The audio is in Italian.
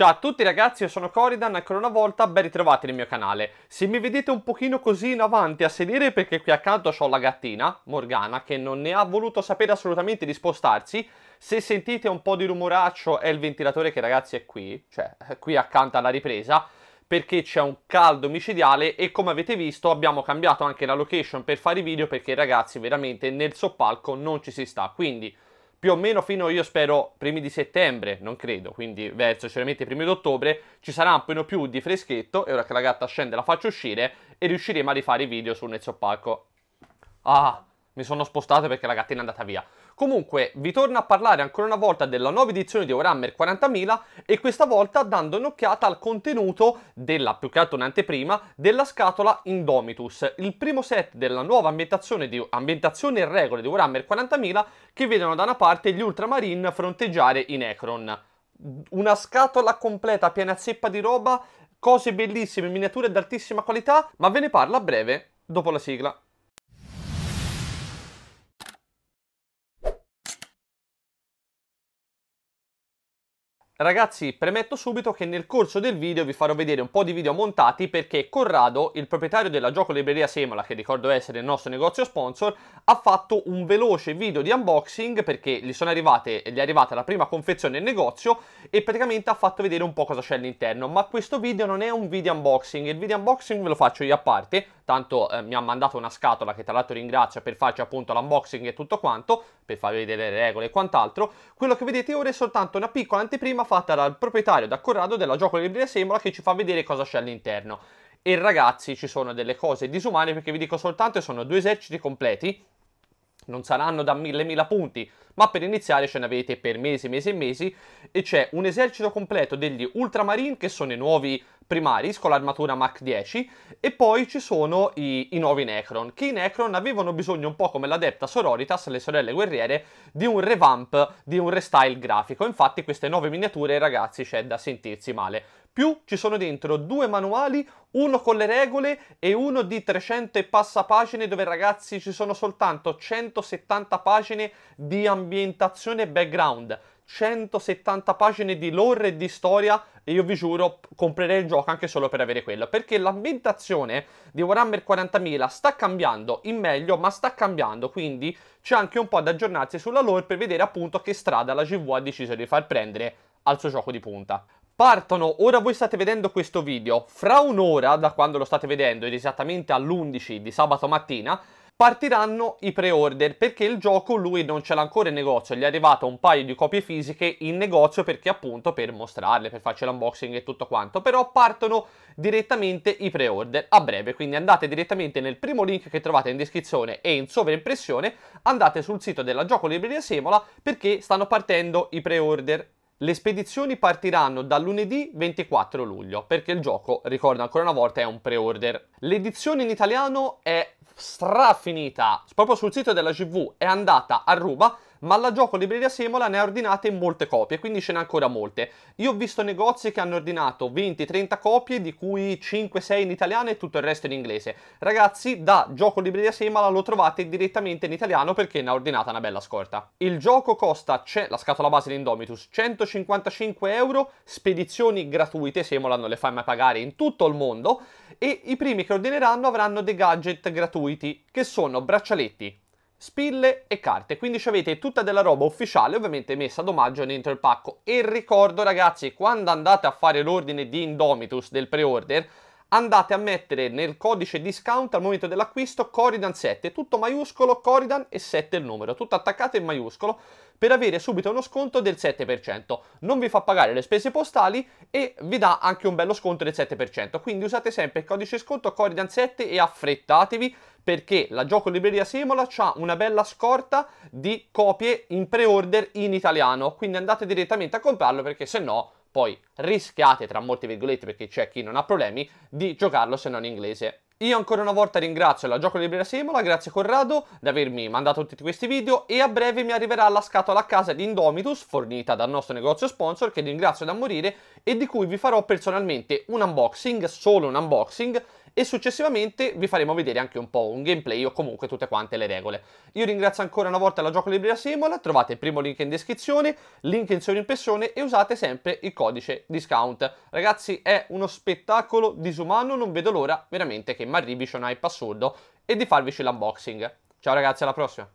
Ciao a tutti ragazzi, io sono Coridan ancora una volta ben ritrovati nel mio canale. Se mi vedete un pochino così in avanti a sedere perché qui accanto ho la gattina, Morgana, che non ne ha voluto sapere assolutamente di spostarsi, se sentite un po' di rumoraccio è il ventilatore che ragazzi è qui, cioè qui accanto alla ripresa, perché c'è un caldo micidiale e come avete visto abbiamo cambiato anche la location per fare i video perché ragazzi veramente nel soppalco non ci si sta, quindi più o meno fino, io spero, primi di settembre, non credo, quindi verso sicuramente primi di ottobre, ci sarà un po' più di freschetto e ora che la gatta scende la faccio uscire e riusciremo a rifare i video sul Nezzo Palco. Ah, mi sono spostato perché la gattina è andata via. Comunque, vi torno a parlare ancora una volta della nuova edizione di Warhammer 40.000 e questa volta dando un'occhiata al contenuto della, più che altro un'anteprima, della scatola Indomitus, il primo set della nuova ambientazione, di, ambientazione e regole di Warhammer 40.000 che vedono da una parte gli Ultramarine fronteggiare i Necron. Una scatola completa piena zeppa di roba, cose bellissime, miniature d'altissima qualità, ma ve ne parlo a breve dopo la sigla. Ragazzi, premetto subito che nel corso del video vi farò vedere un po' di video montati perché Corrado, il proprietario della gioco libreria Semola, che ricordo essere il nostro negozio sponsor, ha fatto un veloce video di unboxing perché gli, arrivate, gli è arrivata la prima confezione nel negozio e praticamente ha fatto vedere un po' cosa c'è all'interno, ma questo video non è un video unboxing, il video unboxing ve lo faccio io a parte, tanto eh, mi ha mandato una scatola che tra l'altro ringrazio per farci appunto l'unboxing e tutto quanto, per farvi vedere le regole e quant'altro, quello che vedete ora è soltanto una piccola anteprima fatta dal proprietario, da Corrado, della Gioco Libreria Semola, che ci fa vedere cosa c'è all'interno. E ragazzi, ci sono delle cose disumane, perché vi dico soltanto che sono due eserciti completi, non saranno da mille mila punti, ma per iniziare ce ne avete per mesi, mesi e mesi, e c'è un esercito completo degli Ultramarine che sono i nuovi primaris con l'armatura Mach 10 e poi ci sono i, i, nuovi Necron, che i Necron avevano bisogno un po' come l'adepta Sororitas, le sorelle guerriere, di un revamp, di un restyle grafico, infatti queste nuove miniature ragazzi c'è da sentirsi male più ci sono dentro due manuali, uno con le regole e uno di 300 e passa pagine dove ragazzi ci sono soltanto 170 pagine di ambientazione e background. 170 pagine di lore e di storia e io vi giuro comprerei il gioco anche solo per avere quello perché l'ambientazione di Warhammer 40.000 sta cambiando in meglio ma sta cambiando quindi c'è anche un po' da aggiornarsi sulla lore per vedere appunto che strada la GV ha deciso di far prendere al suo gioco di punta partono, ora voi state vedendo questo video, fra un'ora da quando lo state vedendo, ed esattamente all'11 di sabato mattina, partiranno i pre-order perché il gioco lui non ce l'ha ancora in negozio, gli è arrivato un paio di copie fisiche in negozio perché appunto per mostrarle, per farci l'unboxing e tutto quanto, però partono direttamente i pre-order a breve, quindi andate direttamente nel primo link che trovate in descrizione e in sovraimpressione, andate sul sito della Gioco Libreria Semola perché stanno partendo i pre-order le spedizioni partiranno da lunedì 24 luglio, perché il gioco, ricordo ancora una volta, è un pre-order. L'edizione in italiano è strafinita, proprio sul sito della GV è andata a ruba ma la gioco libreria Semola ne ha ordinate molte copie, quindi ce n'è ancora molte. Io ho visto negozi che hanno ordinato 20-30 copie, di cui 5-6 in italiano e tutto il resto in inglese. Ragazzi, da gioco libreria Semola lo trovate direttamente in italiano perché ne ha ordinata una bella scorta. Il gioco costa, c'è la scatola base di Indomitus, 155 euro, spedizioni gratuite, Semola non le fa mai pagare in tutto il mondo, e i primi che ordineranno avranno dei gadget gratuiti, che sono braccialetti, spille e carte. Quindi ci avete tutta della roba ufficiale, ovviamente messa ad omaggio dentro il pacco. E ricordo ragazzi, quando andate a fare l'ordine di Indomitus del pre-order, andate a mettere nel codice discount al momento dell'acquisto Coridan 7, tutto maiuscolo, Coridan e 7 il numero, tutto attaccato in maiuscolo, per avere subito uno sconto del 7%. Non vi fa pagare le spese postali e vi dà anche un bello sconto del 7%, quindi usate sempre il codice sconto Coridan 7 e affrettatevi perché la Gioco Libreria Simola ha una bella scorta di copie in pre-order in italiano, quindi andate direttamente a comprarlo perché se no poi rischiate, tra molte virgolette perché c'è chi non ha problemi, di giocarlo se non in inglese. Io ancora una volta ringrazio la Gioco Libera Semola, grazie Corrado di avermi mandato tutti questi video e a breve mi arriverà la scatola a casa di Indomitus fornita dal nostro negozio sponsor che ringrazio da morire e di cui vi farò personalmente un unboxing, solo un unboxing e successivamente vi faremo vedere anche un po' un gameplay o comunque tutte quante le regole. Io ringrazio ancora una volta la Gioco Libreria Simula, trovate il primo link in descrizione, link in sovrimpressione e usate sempre il codice discount. Ragazzi è uno spettacolo disumano, non vedo l'ora veramente che mi arrivi un hype assurdo e di farvi l'unboxing. Ciao ragazzi, alla prossima!